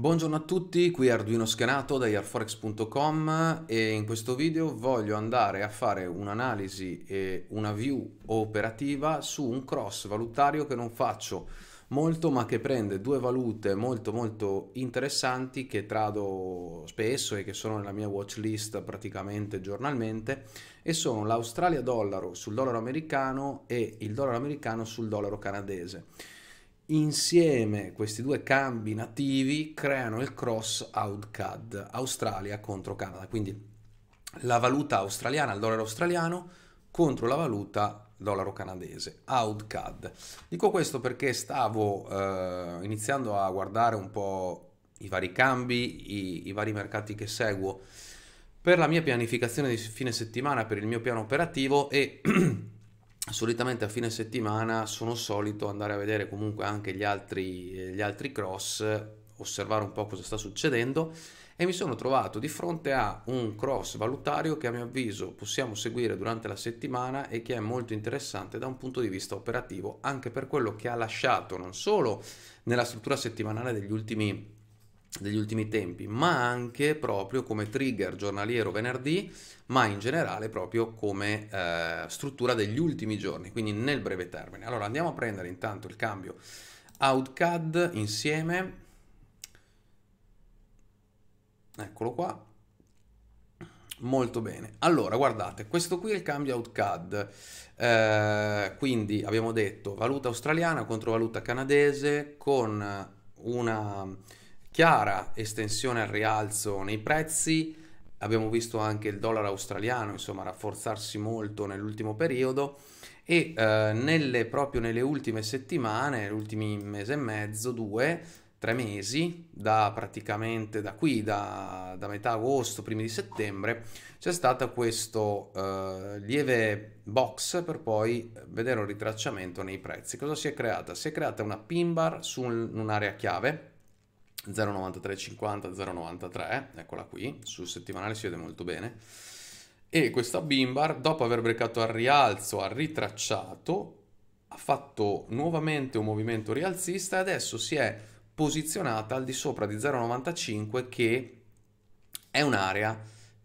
Buongiorno a tutti, qui Arduino Schenato da airforex.com e in questo video voglio andare a fare un'analisi e una view operativa su un cross valutario che non faccio molto ma che prende due valute molto molto interessanti che trado spesso e che sono nella mia watch list praticamente giornalmente e sono l'Australia dollaro sul dollaro americano e il dollaro americano sul dollaro canadese. Insieme questi due cambi nativi creano il cross-out Australia contro Canada, quindi la valuta australiana, il dollaro australiano contro la valuta dollaro canadese, OutCAD. Dico questo perché stavo eh, iniziando a guardare un po' i vari cambi, i, i, vari mercati che seguo per la mia pianificazione di fine settimana, per il mio piano operativo e solitamente a fine settimana sono solito andare a vedere comunque anche gli altri, eh, gli altri cross, osservare un po' cosa sta succedendo e mi sono trovato di fronte a un cross valutario che a mio avviso possiamo seguire durante la settimana e che è molto interessante da un punto di vista operativo anche per quello che ha lasciato non solo nella struttura settimanale degli ultimi degli ultimi tempi, ma anche proprio come trigger giornaliero venerdì, ma in generale proprio come eh, struttura degli ultimi giorni, quindi nel breve termine. Allora andiamo a prendere intanto il cambio OutCAD insieme, eccolo qua, Molto bene. Allora, guardate, questo qui è il cambio OutCAD. Eh, quindi abbiamo detto valuta australiana contro valuta canadese con una chiara estensione al rialzo nei prezzi, abbiamo visto anche il dollaro australiano insomma rafforzarsi molto nell'ultimo periodo e eh, nelle, proprio nelle ultime settimane, negli ultimi mese e mezzo, due, tre mesi, da praticamente da qui, da, da metà agosto, primi di settembre, c'è stato questo eh, lieve box per poi vedere un ritracciamento nei prezzi. Cosa si è creata? Si è creata una pin bar su un'area chiave, 0,9350, 0,93, eccola qui, sul settimanale si vede molto bene. E questa Bimbar, dopo aver breccato al rialzo, ha ritracciato, ha fatto nuovamente un movimento rialzista e adesso si è posizionata al di sopra di 0,95 che è un'area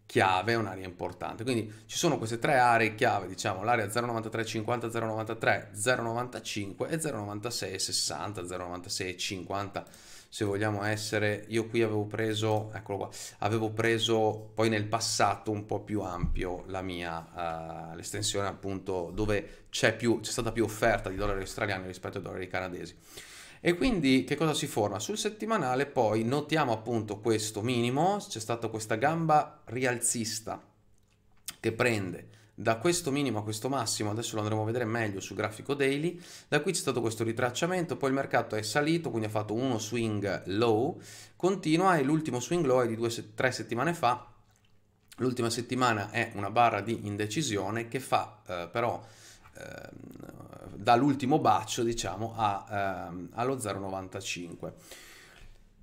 chiave, un'area importante. Quindi ci sono queste tre aree chiave, diciamo l'area 09350, 093, 095 e 09660, 09650 se vogliamo essere, io qui avevo preso, eccolo qua, avevo preso poi nel passato un po' più ampio la mia, uh, l'estensione appunto dove c'è, più, c'è stata più offerta di dollari australiani rispetto ai dollari canadesi. E quindi che cosa si forma? Sul settimanale poi notiamo appunto questo minimo, c'è stata questa gamba rialzista che prende da questo minimo a questo massimo, adesso lo andremo a vedere meglio sul grafico daily, da qui c'è stato questo ritracciamento, poi il mercato è salito, quindi ha fatto uno swing low, continua e l'ultimo swing low è di due, tre settimane fa, l'ultima settimana è una barra di indecisione che fa eh, però eh, dall'ultimo bacio diciamo a, eh, allo 0,95.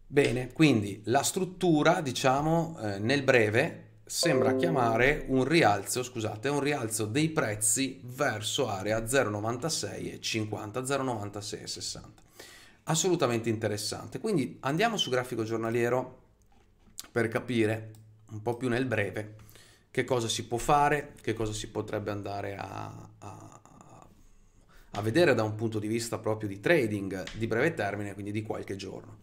Bene, quindi la struttura diciamo eh, nel breve sembra chiamare un rialzo, scusate, un rialzo dei prezzi verso area 0,96 e 50, 0,96 e 60. Assolutamente interessante. Quindi andiamo su grafico giornaliero per capire un po' più nel breve che cosa si può fare, che cosa si potrebbe andare a, a, a vedere da un punto di vista proprio di trading di breve termine, quindi di qualche giorno.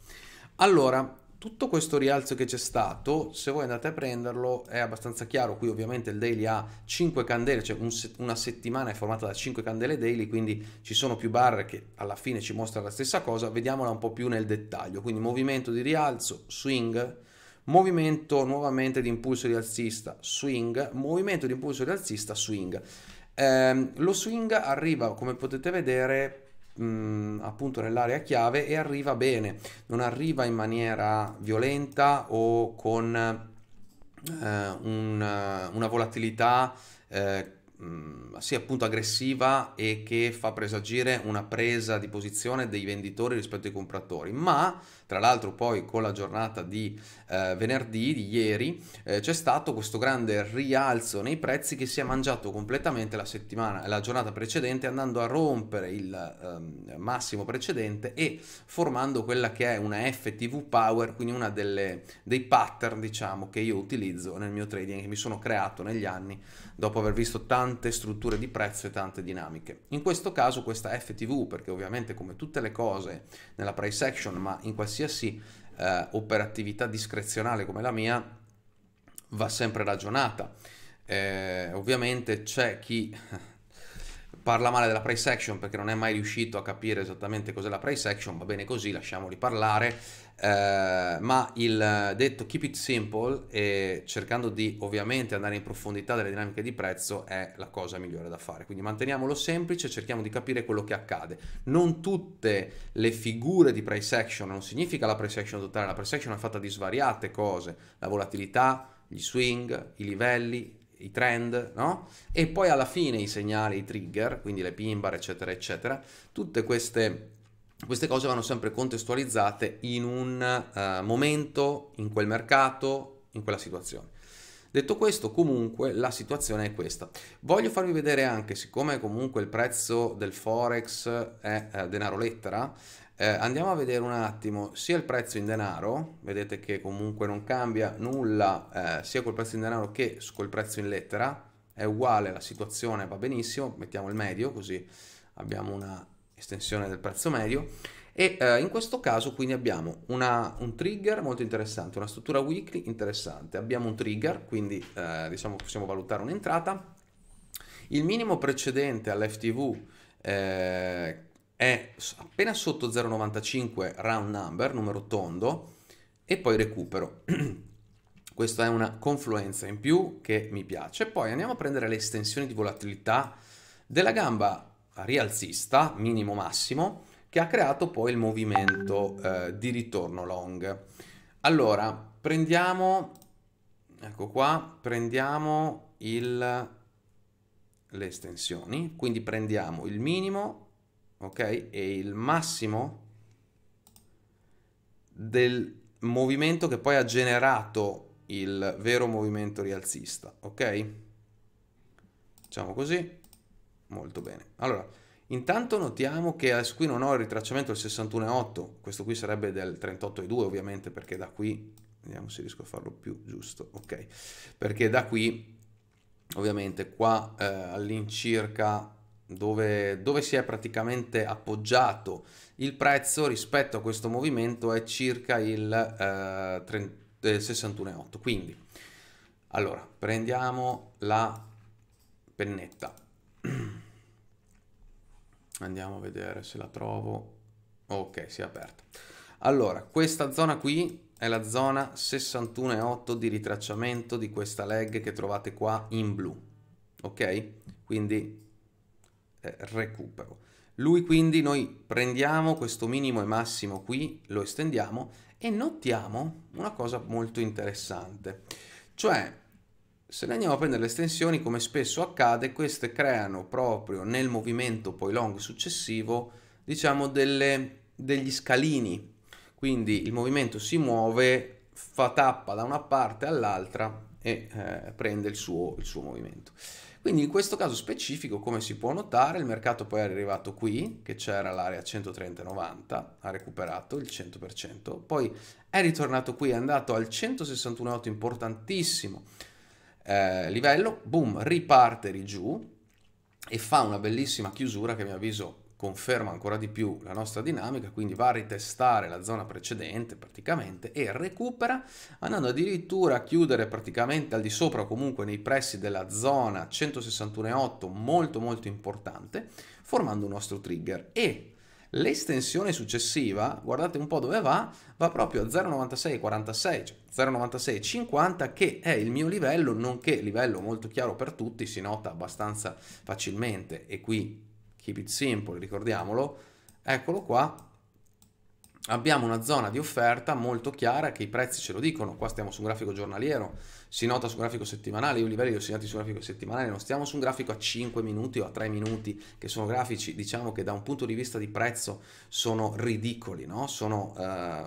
Allora, tutto questo rialzo che c'è stato, se voi andate a prenderlo, è abbastanza chiaro. Qui ovviamente il daily ha 5 candele, cioè un una settimana è formata da 5 candele daily, quindi ci sono più barre che alla fine ci mostrano la stessa cosa. Vediamola un po' più nel dettaglio. Quindi movimento di rialzo, swing, movimento nuovamente di impulso rialzista, swing, movimento di impulso rialzista, swing. Ehm, lo swing arriva, come potete vedere, mh, mm, appunto nell'area chiave e arriva bene, non arriva in maniera violenta o con eh, un, eh, una volatilità eh, mh, mm, sì appunto aggressiva e che fa presagire una presa di posizione dei venditori rispetto ai compratori, ma tra l'altro poi con la giornata di eh, venerdì, di ieri, eh, c'è stato questo grande rialzo nei prezzi che si è mangiato completamente la settimana, la giornata precedente andando a rompere il ehm, massimo precedente e formando quella che è una FTV Power, quindi una delle, dei pattern diciamo che io utilizzo nel mio trading che mi sono creato negli anni dopo aver visto tante strutture di prezzo e tante dinamiche. In questo caso questa FTV, perché ovviamente come tutte le cose nella price action, ma in qualsiasi qualsiasi eh, operatività discrezionale come la mia va sempre ragionata. Eh, ovviamente c'è chi parla male della price action perché non è mai riuscito a capire esattamente cos'è la price action, va bene così, lasciamoli parlare eh, ma il detto keep it simple e cercando di ovviamente andare in profondità delle dinamiche di prezzo è la cosa migliore da fare. Quindi manteniamolo semplice, cerchiamo di capire quello che accade. Non tutte le figure di price action, non significa la price action totale, la price action è fatta di svariate cose, la volatilità, gli swing, i livelli, i trend, no? E poi alla fine i segnali, i trigger, quindi le pin bar, eccetera, eccetera. Tutte queste queste cose vanno sempre contestualizzate in un uh, momento, in quel mercato, in quella situazione. Detto questo, comunque la situazione è questa. Voglio farvi vedere anche, siccome comunque il prezzo del forex è eh, denaro lettera, eh, andiamo a vedere un attimo sia il prezzo in denaro, vedete che comunque non cambia nulla eh, sia col prezzo in denaro che col prezzo in lettera, è uguale la situazione, va benissimo, mettiamo il medio così abbiamo una estensione del prezzo medio e eh, in questo caso quindi abbiamo una, un trigger molto interessante, una struttura weekly interessante, abbiamo un trigger, quindi eh, diciamo possiamo valutare un'entrata, il minimo precedente all'FTV eh, è appena sotto 0,95 round number, numero tondo, e poi recupero. Questa è una confluenza in più che mi piace. Poi andiamo a prendere le estensioni di volatilità della gamba rialzista, minimo massimo, che ha creato poi il movimento eh, di ritorno long. Allora, prendiamo, ecco qua, prendiamo il, le estensioni, quindi prendiamo il minimo, ok, e il massimo del movimento che poi ha generato il vero movimento rialzista, ok? Facciamo così. Molto bene. Allora, intanto notiamo che adesso qui non ho il ritracciamento del 61,8, questo qui sarebbe del 38,2 ovviamente perché da qui, vediamo se riesco a farlo più giusto, ok, perché da qui ovviamente qua eh, all'incirca dove, dove, si è praticamente appoggiato il prezzo rispetto a questo movimento è circa il eh, 61,8 eh, quindi allora prendiamo la pennetta Andiamo a vedere se la trovo. Ok, si è aperta. Allora, questa zona qui è la zona 61,8 di ritracciamento di questa leg che trovate qua in blu. Ok? Quindi eh, recupero. Lui quindi noi prendiamo questo minimo e massimo qui, lo estendiamo e notiamo una cosa molto interessante. Cioè, se andiamo a prendere le estensioni, come spesso accade, queste creano proprio nel movimento poi long successivo, diciamo, delle, degli scalini. Quindi il movimento si muove, fa tappa da una parte all'altra e eh, prende il suo, il suo movimento. Quindi in questo caso specifico, come si può notare, il mercato poi è arrivato qui, che c'era l'area 130,90, ha recuperato il 100%, poi è ritornato qui, è andato al 161,8, importantissimo, eh, livello, boom, riparte lì giù e fa una bellissima chiusura che a mio avviso conferma ancora di più la nostra dinamica, quindi va a ritestare la zona precedente praticamente e recupera andando addirittura a chiudere praticamente al di sopra o comunque nei pressi della zona 161.8 molto molto importante formando un nostro trigger e L'estensione successiva, guardate un po' dove va, va proprio a 0,9646, cioè 0,9650 che è il mio livello, nonché livello molto chiaro per tutti, si nota abbastanza facilmente e qui keep it simple, ricordiamolo, eccolo qua, abbiamo una zona di offerta molto chiara che i prezzi ce lo dicono, qua stiamo su un grafico giornaliero, si nota su un grafico settimanale, io i livelli li ho segnati su un grafico settimanale, non stiamo su un grafico a 5 minuti o a 3 minuti, che sono grafici diciamo che da un punto di vista di prezzo sono ridicoli, no? sono eh,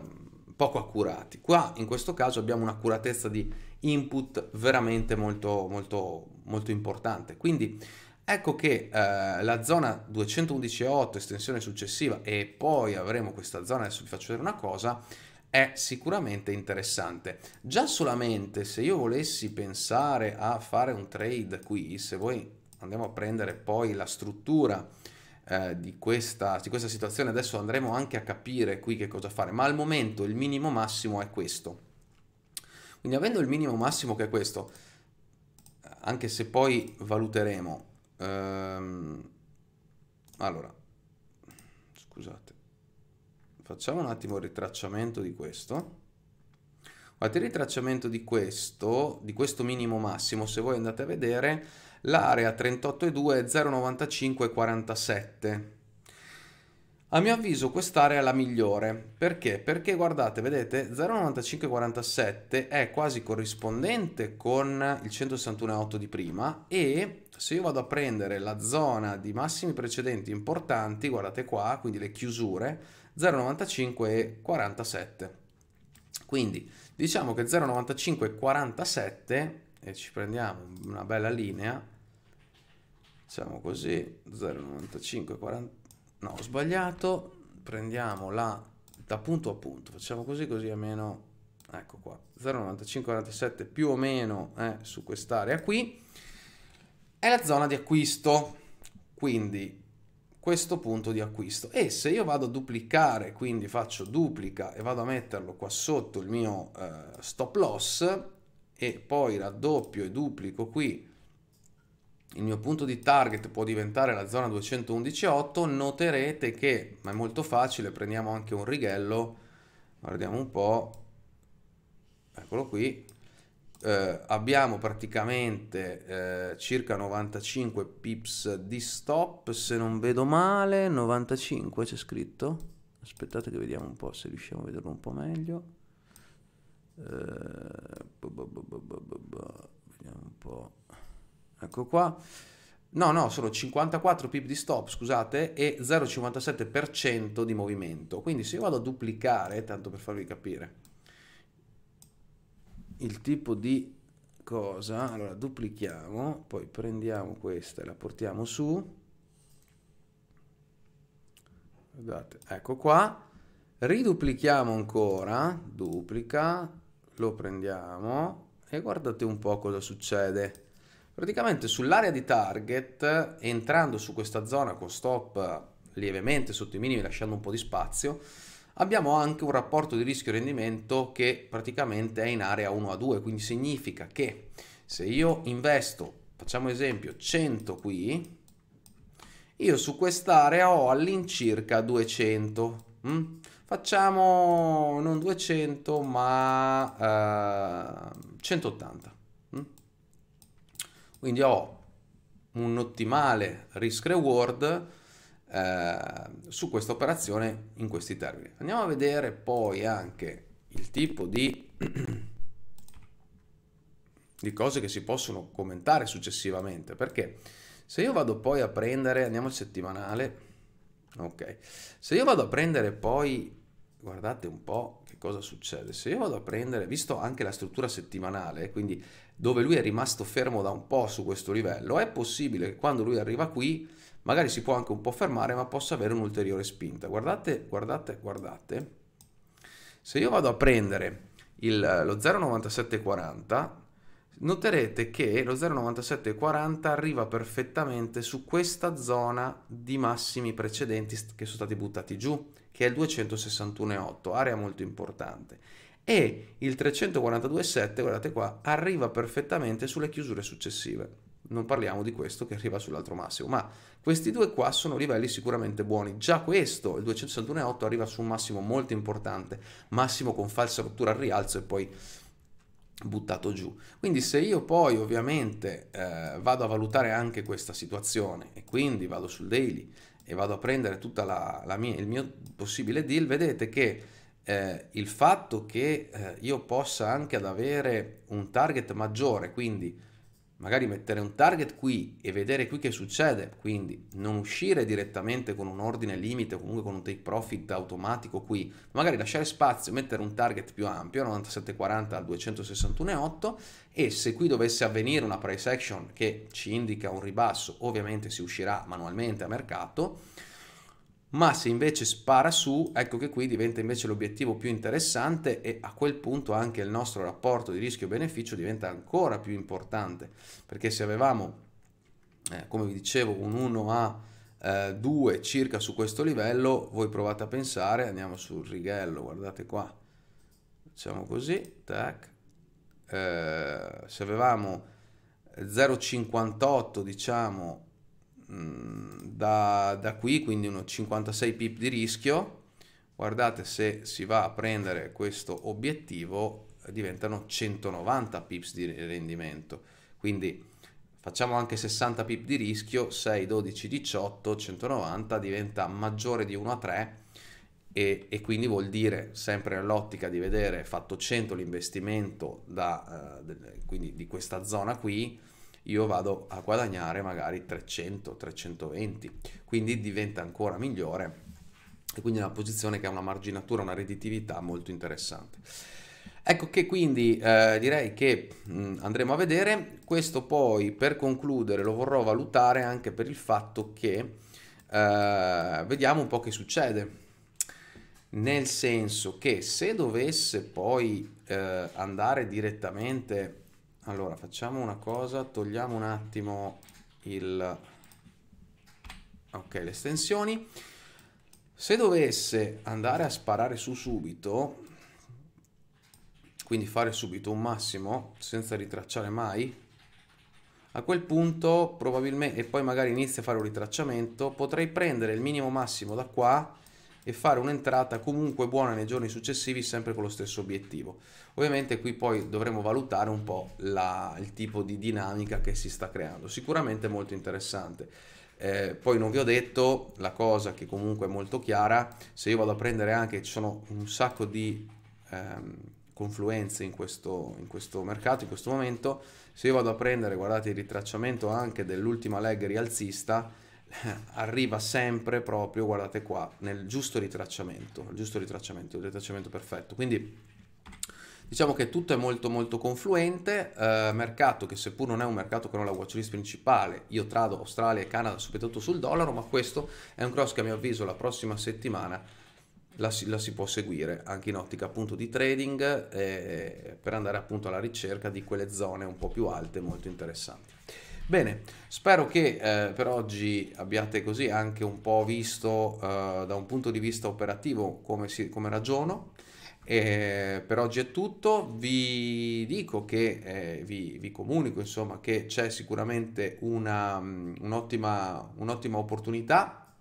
poco accurati. Qua in questo caso abbiamo un'accuratezza di input veramente molto, molto, molto importante, quindi Ecco che eh, la zona 211.8 estensione successiva e poi avremo questa zona, adesso vi faccio vedere una cosa, è sicuramente interessante. Già solamente se io volessi pensare a fare un trade qui, se voi andiamo a prendere poi la struttura eh, di, questa, di questa situazione, adesso andremo anche a capire qui che cosa fare, ma al momento il minimo massimo è questo. Quindi avendo il minimo massimo che è questo, anche se poi valuteremo Ehm, allora, scusate, facciamo un attimo il ritracciamento di questo. Guardate il ritracciamento di questo, di questo minimo massimo, se voi andate a vedere, l'area 38,2 è 0,9547. A mio avviso quest'area è la migliore, perché? Perché guardate, vedete, 0,9547 è quasi corrispondente con il 161,8 di prima e se io vado a prendere la zona di massimi precedenti importanti, guardate qua, quindi le chiusure, 0,9547. Quindi diciamo che 0,9547 e ci prendiamo una bella linea, diciamo così, 0,9547 No, ho sbagliato. Prendiamo la da punto a punto. Facciamo così così almeno ecco qua 0,9547 più o meno eh, su quest'area qui è la zona di acquisto quindi questo punto di acquisto e se io vado a duplicare quindi faccio duplica e vado a metterlo qua sotto il mio eh, stop loss e poi raddoppio e duplico qui il mio punto di target può diventare la zona 211.8, noterete che, ma è molto facile, prendiamo anche un righello, guardiamo un po', eccolo qui, eh, abbiamo praticamente eh, circa 95 pips di stop, se non vedo male, 95 c'è scritto, aspettate che vediamo un po' se riusciamo a vederlo un po' meglio, eh, bu bu bu vediamo un po' Ecco qua. No, no, sono 54 pip di stop, scusate, e 0,57% di movimento. Quindi se io vado a duplicare, tanto per farvi capire, il tipo di cosa, allora duplichiamo, poi prendiamo questa e la portiamo su, guardate, ecco qua, riduplichiamo ancora, duplica, lo prendiamo e guardate un po' cosa succede Praticamente sull'area di target, entrando su questa zona con stop lievemente sotto i minimi, lasciando un po' di spazio, abbiamo anche un rapporto di rischio-rendimento che praticamente è in area 1 a 2, quindi significa che se io investo, facciamo esempio, 100 qui, io su quest'area ho all'incirca 200. Mm? Facciamo non 200 ma eh, 180. Quindi ho un ottimale risk reward eh, su questa operazione in questi termini. Andiamo a vedere poi anche il tipo di, di cose che si possono commentare successivamente, perché se io vado poi a prendere, andiamo al settimanale, ok, se io vado a prendere poi, guardate un po', cosa succede? Se io vado a prendere, visto anche la struttura settimanale, quindi dove lui è rimasto fermo da un po' su questo livello, è possibile che quando lui arriva qui, magari si può anche un po' fermare, ma possa avere un'ulteriore spinta. Guardate, guardate, guardate. Se io vado a prendere il, lo 0,9740, noterete che lo 0,9740 arriva perfettamente su questa zona di massimi precedenti che sono stati buttati giù che è il 261,8, area molto importante. E il 342,7, guardate qua, arriva perfettamente sulle chiusure successive. Non parliamo di questo che arriva sull'altro massimo, ma questi due qua sono livelli sicuramente buoni. Già questo, il 261,8, arriva su un massimo molto importante, massimo con falsa rottura al rialzo e poi buttato giù. Quindi se io poi ovviamente eh, vado a valutare anche questa situazione e quindi vado sul daily, e vado a prendere tutto il mio possibile deal, vedete che eh, il fatto che eh, io possa anche ad avere un target maggiore, quindi magari mettere un target qui e vedere qui che succede, quindi non uscire direttamente con un ordine limite o comunque con un take profit automatico qui, magari lasciare spazio, mettere un target più ampio, 97,40 al 261,8 e se qui dovesse avvenire una price action che ci indica un ribasso, ovviamente si uscirà manualmente a mercato, ma se invece spara su, ecco che qui diventa invece l'obiettivo più interessante e a quel punto anche il nostro rapporto di rischio-beneficio diventa ancora più importante, perché se avevamo, eh, come vi dicevo, un 1 a eh, 2 circa su questo livello, voi provate a pensare, andiamo sul righello, guardate qua, facciamo così, tac, eh, se avevamo 0,58 diciamo Mm, da, da qui, quindi uno 56 pip di rischio, guardate se si va a prendere questo obiettivo diventano 190 pips di rendimento quindi facciamo anche 60 pip di rischio 6 12 18 190 diventa maggiore di 1 a 3 e, e quindi vuol dire sempre nell'ottica di vedere fatto 100 l'investimento da eh, quindi di questa zona qui io vado a guadagnare magari 300, 320, quindi diventa ancora migliore e quindi è una posizione che ha una marginatura, una redditività molto interessante. Ecco che quindi eh, direi che mh, mm, andremo a vedere, questo poi per concludere lo vorrò valutare anche per il fatto che eh, vediamo un po' che succede, nel senso che se dovesse poi eh, andare direttamente allora facciamo una cosa togliamo un attimo il ok le estensioni se dovesse andare a sparare su subito quindi fare subito un massimo senza ritracciare mai a quel punto probabilmente e poi magari inizia a fare un ritracciamento potrei prendere il minimo massimo da qua e fare un'entrata comunque buona nei giorni successivi sempre con lo stesso obiettivo. Ovviamente qui poi dovremo valutare un po' la, il tipo di dinamica che si sta creando, sicuramente molto interessante. Eh, poi non vi ho detto la cosa che comunque è molto chiara, se io vado a prendere anche, ci sono un sacco di ehm, confluenze in questo, in questo mercato, in questo momento, se io vado a prendere, guardate il ritracciamento anche dell'ultima leg rialzista, arriva sempre proprio, guardate qua, nel giusto ritracciamento, il giusto ritracciamento, il ritracciamento perfetto. Quindi diciamo che tutto è molto molto confluente, eh, mercato che seppur non è un mercato che non è la watchlist principale, io trado Australia e Canada soprattutto sul dollaro, ma questo è un cross che a mio avviso la prossima settimana la si, la si può seguire anche in ottica appunto di trading eh, per andare appunto alla ricerca di quelle zone un po' più alte molto interessanti. Bene, spero che eh, per oggi abbiate così anche un po' visto eh, da un punto di vista operativo come, si, come ragiono. E per oggi è tutto, vi dico che eh, vi, vi, comunico insomma che c'è sicuramente una, mm, un'ottima, un'ottima opportunità,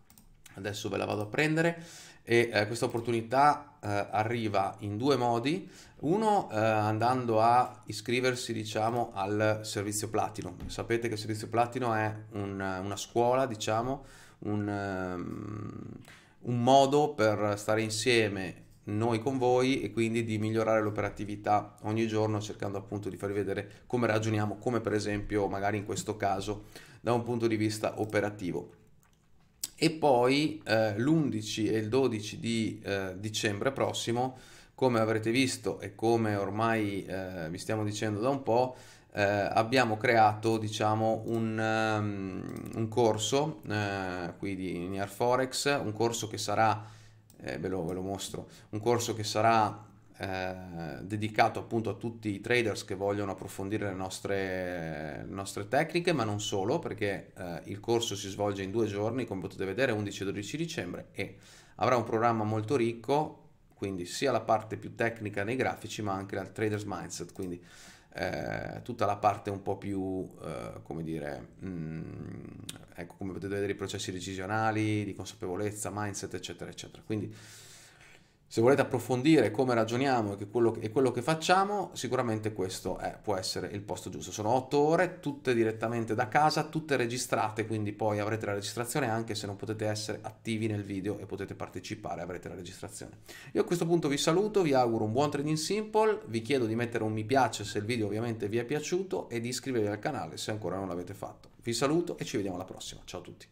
adesso ve la vado a prendere e eh, questa opportunità eh, arriva in due modi, uno eh, andando a iscriversi diciamo al servizio platino, sapete che il servizio platino è un, una scuola diciamo, un, um, un modo per stare insieme noi con voi e quindi di migliorare l'operatività ogni giorno cercando appunto di farvi vedere come ragioniamo, come per esempio magari in questo caso da un punto di vista operativo. E poi eh, l'11 e il 12 di eh, dicembre prossimo, come avrete visto e come ormai eh, vi stiamo dicendo da un po', eh, abbiamo creato diciamo, un, um, un, corso eh, qui di Near Forex, un corso che sarà, eh, ve lo, ve lo mostro, un corso che sarà eh, dedicato appunto a tutti i traders che vogliono approfondire le nostre, le nostre tecniche, ma non solo, perché eh, il corso si svolge in due giorni, come potete vedere, 11 12 dicembre, e avrà un programma molto ricco, quindi sia la parte più tecnica nei grafici, ma anche al traders mindset, quindi eh, tutta la parte un po' più, eh, come dire, mh, mm, ecco, come potete vedere, i processi decisionali, di consapevolezza, mindset, eccetera, eccetera. Quindi se volete approfondire come ragioniamo e quello, e quello che facciamo, sicuramente questo è, può essere il posto giusto. Sono otto ore, tutte direttamente da casa, tutte registrate, quindi poi avrete la registrazione anche se non potete essere attivi nel video e potete partecipare, avrete la registrazione. Io a questo punto vi saluto, vi auguro un buon trading simple, vi chiedo di mettere un mi piace se il video ovviamente vi è piaciuto e di iscrivervi al canale se ancora non l'avete fatto. Vi saluto e ci vediamo alla prossima, ciao a tutti.